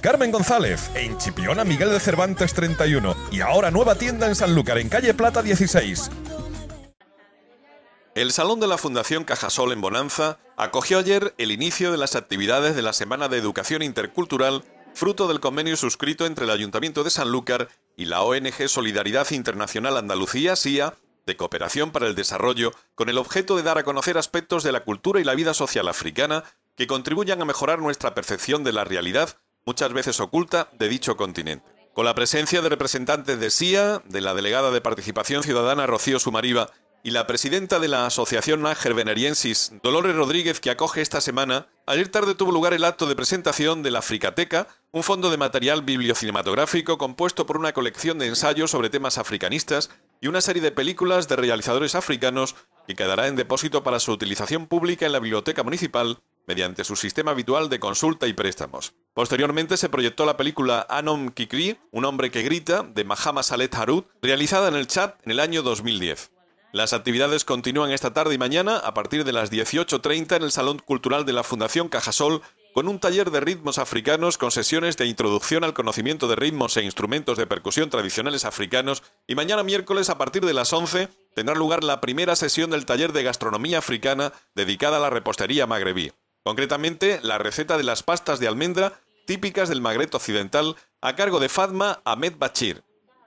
Carmen González, en Chipiona Miguel de Cervantes 31. Y ahora nueva tienda en Sanlúcar, en calle Plata 16. El Salón de la Fundación Cajasol en Bonanza acogió ayer el inicio de las actividades de la Semana de Educación Intercultural, fruto del convenio suscrito entre el Ayuntamiento de Sanlúcar y la ONG Solidaridad Internacional Andalucía, SIA, de cooperación para el desarrollo, con el objeto de dar a conocer aspectos de la cultura y la vida social africana que contribuyan a mejorar nuestra percepción de la realidad, muchas veces oculta, de dicho continente. Con la presencia de representantes de SIA, de la delegada de Participación Ciudadana Rocío Sumariva y la presidenta de la Asociación Nájer Benariensis Dolores Rodríguez, que acoge esta semana, ayer tarde tuvo lugar el acto de presentación de la Fricateca, un fondo de material bibliocinematográfico compuesto por una colección de ensayos sobre temas africanistas y una serie de películas de realizadores africanos que quedará en depósito para su utilización pública en la Biblioteca Municipal mediante su sistema habitual de consulta y préstamos. Posteriormente se proyectó la película Anom Kikri, un hombre que grita, de Mahama Saleh Harut, realizada en el CHAT en el año 2010. Las actividades continúan esta tarde y mañana a partir de las 18.30 en el Salón Cultural de la Fundación Cajasol con un taller de ritmos africanos con sesiones de introducción al conocimiento de ritmos e instrumentos de percusión tradicionales africanos y mañana miércoles a partir de las 11 tendrá lugar la primera sesión del taller de gastronomía africana dedicada a la repostería magrebí. Concretamente, la receta de las pastas de almendra típicas del Magreb occidental a cargo de Fatma Ahmed Bachir.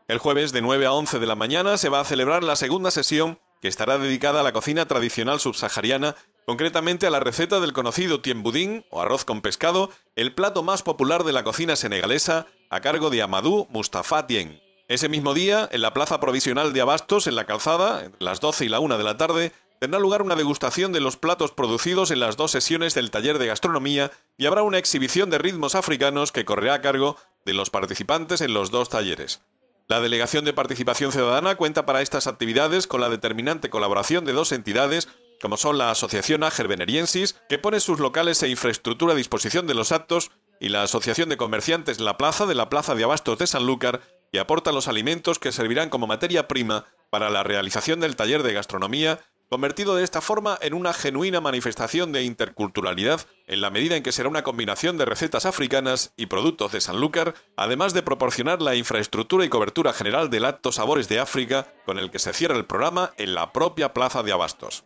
El jueves de 9 a 11 de la mañana se va a celebrar la segunda sesión que estará dedicada a la cocina tradicional subsahariana, concretamente a la receta del conocido tiembudín o arroz con pescado, el plato más popular de la cocina senegalesa, a cargo de Amadou Mustafa Tien. Ese mismo día, en la plaza provisional de Abastos, en la calzada, las 12 y la 1 de la tarde, tendrá lugar una degustación de los platos producidos en las dos sesiones del taller de gastronomía y habrá una exhibición de ritmos africanos que correrá a cargo de los participantes en los dos talleres. La Delegación de Participación Ciudadana cuenta para estas actividades con la determinante colaboración de dos entidades como son la Asociación Veneriensis... que pone sus locales e infraestructura a disposición de los actos, y la Asociación de Comerciantes La Plaza de la Plaza de Abastos de Sanlúcar, que aporta los alimentos que servirán como materia prima para la realización del taller de gastronomía convertido de esta forma en una genuina manifestación de interculturalidad, en la medida en que será una combinación de recetas africanas y productos de Sanlúcar, además de proporcionar la infraestructura y cobertura general del acto Sabores de África, con el que se cierra el programa en la propia Plaza de Abastos.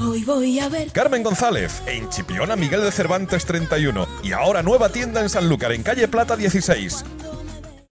Hoy voy a ver. Carmen González, en Chipiona Miguel de Cervantes 31. Y ahora nueva tienda en Sanlúcar, en calle Plata 16.